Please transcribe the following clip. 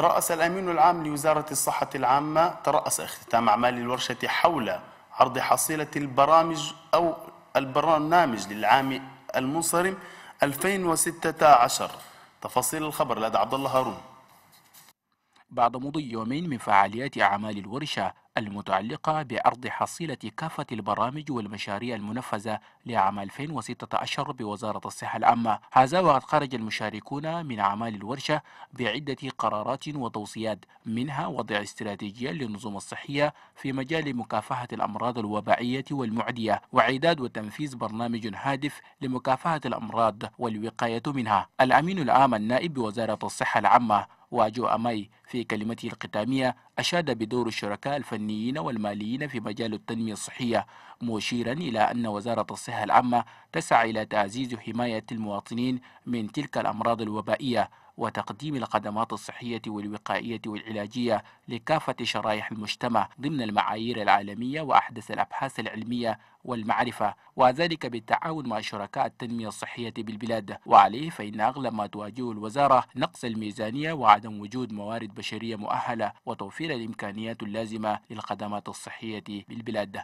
ترأس الأمين العام لوزارة الصحة العامة ترأس اختتام أعمال الورشة حول عرض حصيلة البرامج أو البرنامج للعام المنصرم 2016 تفاصيل الخبر لدى عبد الله هارون بعد مضي يومين من فعاليات أعمال الورشة المتعلقة بعرض حصيلة كافة البرامج والمشاريع المنفذة لعام 2016 بوزارة الصحة العامة هذا وقد خرج المشاركون من أعمال الورشة بعدة قرارات وتوصيات منها وضع استراتيجية للنظم الصحية في مجال مكافحة الأمراض الوبائية والمعدية وإعداد وتنفيذ برنامج هادف لمكافحة الأمراض والوقاية منها الأمين العام النائب بوزارة الصحة العامة واجو أماي في كلمته الختامية أشاد بدور الشركاء الفنيين والماليين في مجال التنمية الصحية مشيرا إلى أن وزارة الصحة العامة تسعى إلى تعزيز حماية المواطنين من تلك الأمراض الوبائية وتقديم الخدمات الصحية والوقائية والعلاجية لكافة شرائح المجتمع ضمن المعايير العالمية وأحدث الأبحاث العلمية والمعرفة وذلك بالتعاون مع شركاء التنمية الصحية بالبلاد وعليه فإن أغلب ما تواجهه الوزارة نقص الميزانية وعدم وجود موارد بشرية مؤهلة وتوفير الإمكانيات اللازمة للخدمات الصحية بالبلاد